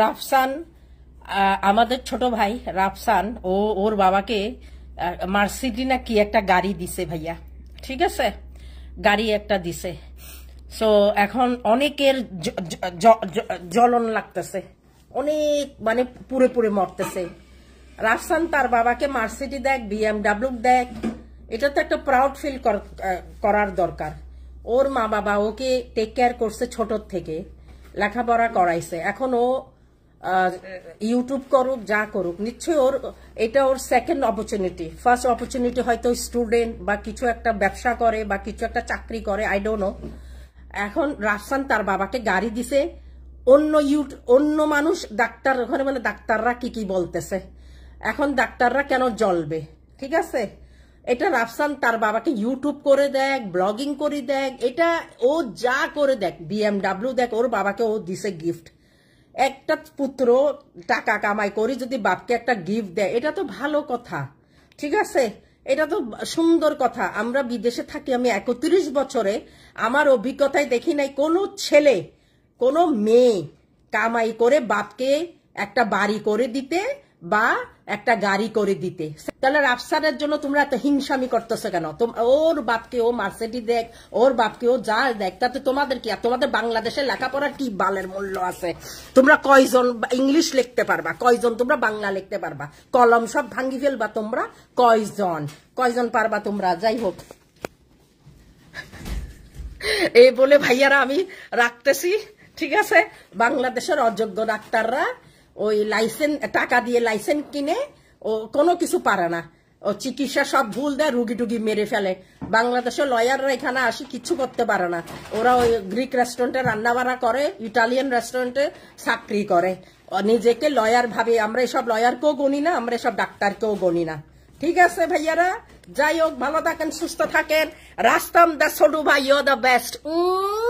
রাফসান আমাদের ছোট ভাই রাফসান ও ওর বাবাকে মার্সিডি না কি একটা গাড়ি দিছে ভাইয়া ঠিক আছে গাড়ি একটা দিছে সো এখন অনেকের জ্বলন লাগতেছে অনেক মানে পুরে পুরে মরতেছে রাফসান তার বাবাকে মার্সিডি দেখ বিএমডাব্লু দেখ এটা তো একটা প্রাউড ফিল করার দরকার ওর মা বাবা ওকে টেক কেয়ার করছে ছোটর থেকে লেখাপড়া করাইছে এখন ও ইউটিউব করুক যা করুক নিশ্চয়ই ওর এটা ওর সেকেন্ড অপরচুনিটি ফার্স্ট অপরচুনিটি হয়তো স্টুডেন্ট বা কিছু একটা ব্যবসা করে বা কিছু একটা চাকরি করে আই ডোন্ট নো এখন রাফসান তার বাবাকে গাড়ি দিছে অন্য ইউট অন্য মানুষ ডাক্তার ওখানে মানে ডাক্তাররা কি কি বলতেছে এখন ডাক্তাররা কেন জ্বলবে ঠিক আছে এটা রাফসান তার বাবাকে ইউটিউব করে দেখ ব্লগিং করে দেখ এটা ও যা করে দেখ বিএমডাব্লিউ দেখ ওর বাবাকে ও দিছে গিফট একটা পুত্র টাকা কামাই করি যদি বাপকে একটা গিফট দেয় এটা তো ভালো কথা ঠিক আছে এটা তো সুন্দর কথা আমরা বিদেশে থাকি আমি একত্রিশ বছরে আমার অভিজ্ঞতায় দেখি নাই কোনো ছেলে কোনো মেয়ে কামাই করে বাপকে একটা বাড়ি করে দিতে বা একটা গাড়ি করে দিতে তাহলে রাফসানের জন্য তোমরা এত হিংসামি করতেছো কেন ওর বাপকে ও মার্সেডি দেখ ওর বাপকে ও যা দেখ তাতে তোমাদের কি তোমাদের বাংলাদেশে লেখাপড়ার কি বালের মূল্য আছে তোমরা কয়জন ইংলিশ লিখতে পারবা কয়জন তোমরা বাংলা লিখতে পারবা কলম সব ভাঙ্গি ফেলবা তোমরা কয়জন কয়জন পারবা তোমরা যাই হোক এই বলে ভাইয়ারা আমি রাখতেছি ঠিক আছে বাংলাদেশের অযোগ্য ডাক্তাররা ওই লাইসেন্স টাকা দিয়ে লাইসেন্স কিনে ও কোনো কিছু পারে না ও চিকিৎসা সব ভুল দেয় রুগী টুগি মেরে ফেলে বাংলাদেশের লয়াররা এখানে আসি কিচ্ছু করতে পারে না ওরা ওই গ্রিক রেস্টুরেন্টে রান্নাবাড়া করে ইটালিয়ান রেস্টুরেন্টে চাকরি করে নিজেকে লয়ার ভাবে আমরা এসব লয়ারকেও গণি না আমরা এসব ডাক্তারকেও গণি না ঠিক আছে ভাইয়ারা যাই হোক ভালো থাকেন সুস্থ থাকেন রাস্তাম দ্য সোডু ভাই ইউ দ্য বেস্ট উম